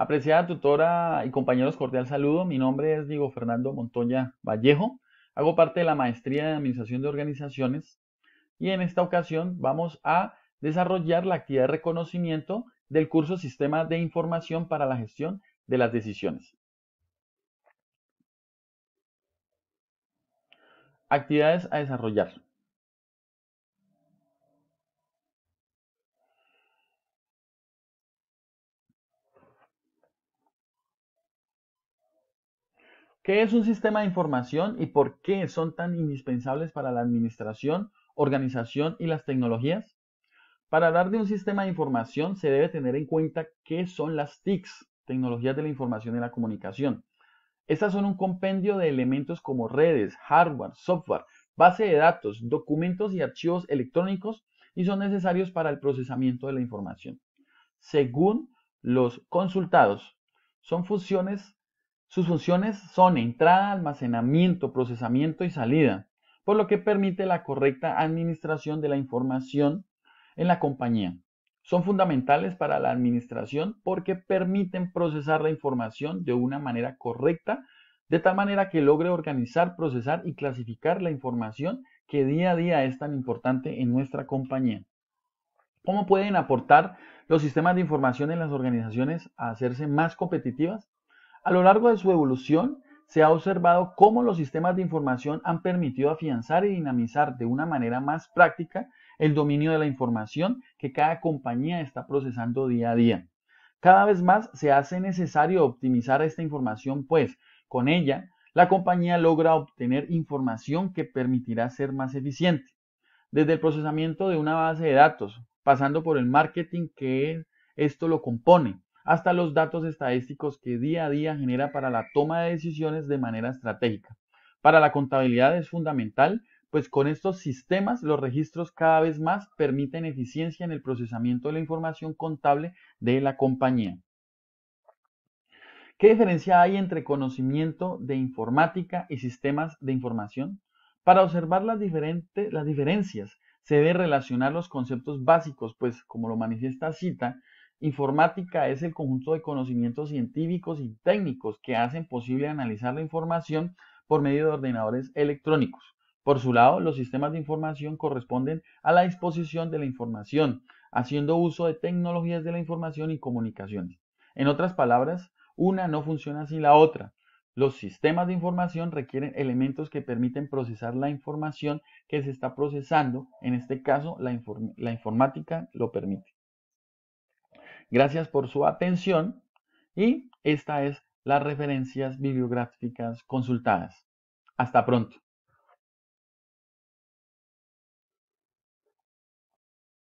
Apreciada tutora y compañeros, cordial saludo. Mi nombre es Diego Fernando Montoya Vallejo. Hago parte de la maestría de Administración de Organizaciones y en esta ocasión vamos a desarrollar la actividad de reconocimiento del curso Sistema de Información para la Gestión de las Decisiones. Actividades a desarrollar. ¿Qué es un sistema de información y por qué son tan indispensables para la administración, organización y las tecnologías? Para hablar de un sistema de información se debe tener en cuenta qué son las TICs, tecnologías de la información y la comunicación. Estas son un compendio de elementos como redes, hardware, software, base de datos, documentos y archivos electrónicos y son necesarios para el procesamiento de la información. Según los consultados, son funciones sus funciones son entrada, almacenamiento, procesamiento y salida, por lo que permite la correcta administración de la información en la compañía. Son fundamentales para la administración porque permiten procesar la información de una manera correcta, de tal manera que logre organizar, procesar y clasificar la información que día a día es tan importante en nuestra compañía. ¿Cómo pueden aportar los sistemas de información en las organizaciones a hacerse más competitivas? A lo largo de su evolución, se ha observado cómo los sistemas de información han permitido afianzar y dinamizar de una manera más práctica el dominio de la información que cada compañía está procesando día a día. Cada vez más se hace necesario optimizar esta información, pues con ella la compañía logra obtener información que permitirá ser más eficiente. Desde el procesamiento de una base de datos, pasando por el marketing que esto lo compone, hasta los datos estadísticos que día a día genera para la toma de decisiones de manera estratégica. Para la contabilidad es fundamental, pues con estos sistemas los registros cada vez más permiten eficiencia en el procesamiento de la información contable de la compañía. ¿Qué diferencia hay entre conocimiento de informática y sistemas de información? Para observar las, las diferencias se debe relacionar los conceptos básicos, pues como lo manifiesta Cita, Informática es el conjunto de conocimientos científicos y técnicos que hacen posible analizar la información por medio de ordenadores electrónicos. Por su lado, los sistemas de información corresponden a la disposición de la información, haciendo uso de tecnologías de la información y comunicaciones. En otras palabras, una no funciona sin la otra. Los sistemas de información requieren elementos que permiten procesar la información que se está procesando, en este caso la, la informática lo permite. Gracias por su atención y esta es las referencias bibliográficas consultadas. Hasta pronto.